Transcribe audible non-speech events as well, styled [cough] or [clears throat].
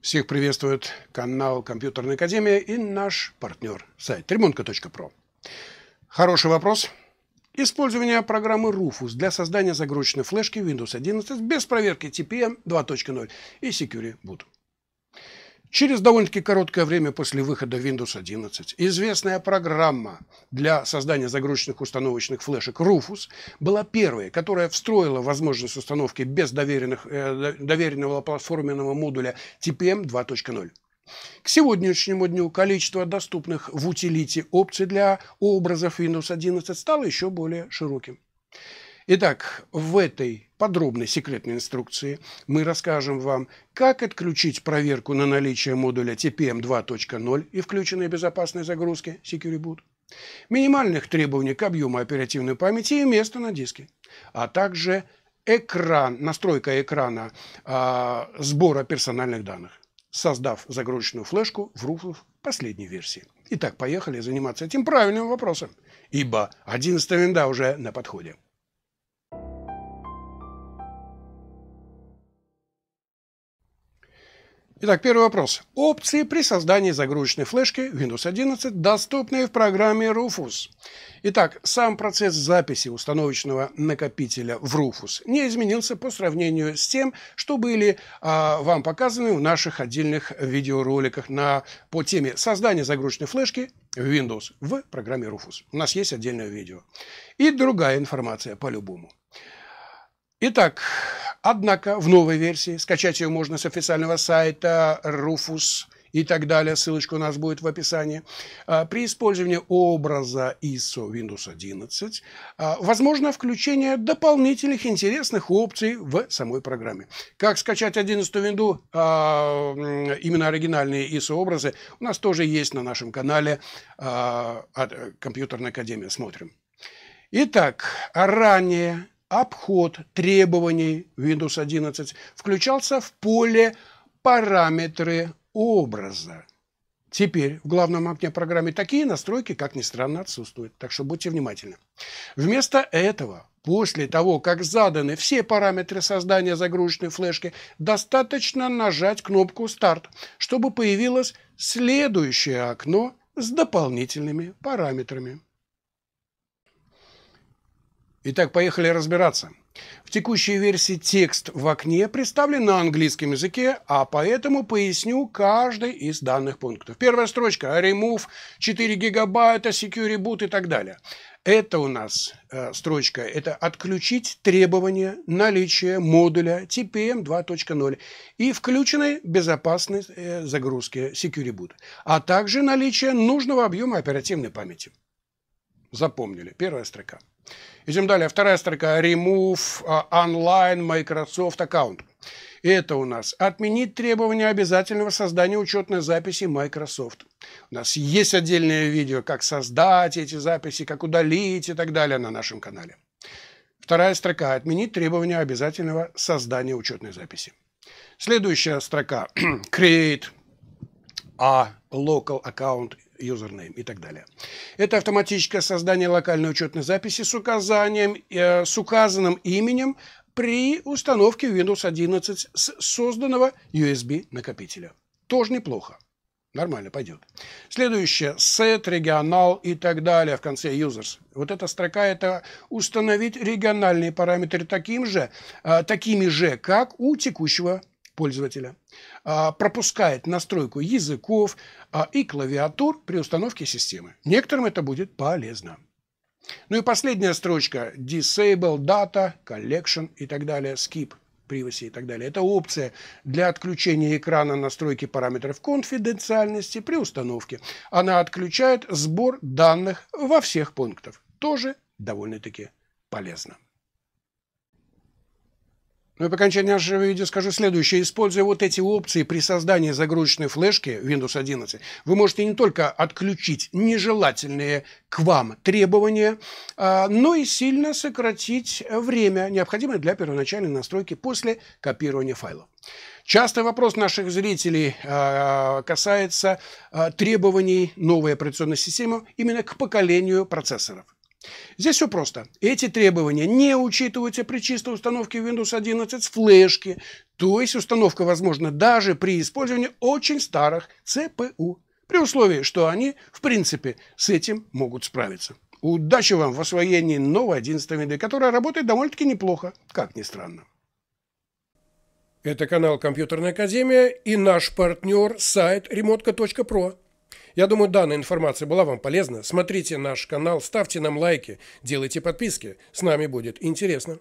Всех приветствует канал Компьютерная Академия и наш партнер сайт трибунка.про. Хороший вопрос. Использование программы Rufus для создания загрузочной флешки Windows 11 без проверки TPM 2.0 и Security Boot. Через довольно-таки короткое время после выхода Windows 11 известная программа для создания загрузочных установочных флешек Rufus была первой, которая встроила возможность установки без доверенных, э, доверенного платформенного модуля TPM 2.0. К сегодняшнему дню количество доступных в утилите опций для образов Windows 11 стало еще более широким. Итак, в этой подробной секретной инструкции мы расскажем вам, как отключить проверку на наличие модуля TPM 2.0 и включенной безопасной загрузки Secure Boot, минимальных требований к объему оперативной памяти и места на диске, а также экран, настройка экрана э, сбора персональных данных, создав загрузочную флешку в Rufus последней версии. Итак, поехали заниматься этим правильным вопросом, ибо 11 винда уже на подходе. Итак, первый вопрос. Опции при создании загрузочной флешки Windows 11, доступны в программе Rufus. Итак, сам процесс записи установочного накопителя в Rufus не изменился по сравнению с тем, что были а, вам показаны в наших отдельных видеороликах на, по теме создания загрузочной флешки Windows в программе Rufus. У нас есть отдельное видео. И другая информация по-любому. Итак, Однако в новой версии, скачать ее можно с официального сайта Rufus и так далее, ссылочка у нас будет в описании. А, при использовании образа ISO Windows 11 а, возможно включение дополнительных интересных опций в самой программе. Как скачать 11 винду, а, именно оригинальные ISO образы, у нас тоже есть на нашем канале э, Компьютерная академия Смотрим. Итак, ранее обход требований Windows 11 включался в поле «Параметры образа». Теперь в главном окне программы такие настройки, как ни странно, отсутствуют, так что будьте внимательны. Вместо этого, после того, как заданы все параметры создания загрузочной флешки, достаточно нажать кнопку «Старт», чтобы появилось следующее окно с дополнительными параметрами. Итак, поехали разбираться. В текущей версии текст в окне представлен на английском языке, а поэтому поясню каждый из данных пунктов. Первая строчка – remove 4 гигабайта, secure boot и так далее. Это у нас э, строчка, это отключить требования наличия модуля TPM 2.0 и включенной безопасной э, загрузки secure boot, а также наличие нужного объема оперативной памяти. Запомнили, первая строка. Идем далее. Вторая строка. Remove а, online Microsoft аккаунт. Это у нас отменить требование обязательного создания учетной записи Microsoft. У нас есть отдельное видео, как создать эти записи, как удалить и так далее на нашем канале. Вторая строка. Отменить требование обязательного создания учетной записи. Следующая строка. [clears throat] Create a local account юзернейм и так далее. Это автоматическое создание локальной учетной записи с, указанием, э, с указанным именем при установке Windows 11 с созданного USB накопителя. Тоже неплохо. Нормально пойдет. Следующее. Set, регионал и так далее в конце users. Вот эта строка – это установить региональные параметры таким же, э, такими же, как у текущего пользователя, а, пропускает настройку языков а, и клавиатур при установке системы. Некоторым это будет полезно. Ну и последняя строчка – Disable Data, Collection и так далее, Skip privacy и так далее. Это опция для отключения экрана настройки параметров конфиденциальности при установке. Она отключает сбор данных во всех пунктах. Тоже довольно-таки полезно. Ну Но по окончании нашего видео скажу следующее. Используя вот эти опции при создании загрузочной флешки Windows 11, вы можете не только отключить нежелательные к вам требования, а, но и сильно сократить время, необходимое для первоначальной настройки после копирования файлов. Частый вопрос наших зрителей а, касается а, требований новой операционной системы именно к поколению процессоров. Здесь все просто. Эти требования не учитываются при чистой установке Windows 11 с флешки, то есть установка возможна даже при использовании очень старых CPU, при условии, что они, в принципе, с этим могут справиться. Удачи вам в освоении новой 11 винды, которая работает довольно-таки неплохо, как ни странно. Это канал Компьютерная Академия и наш партнер сайт remotka.pro. Я думаю, данная информация была вам полезна. Смотрите наш канал, ставьте нам лайки, делайте подписки. С нами будет интересно.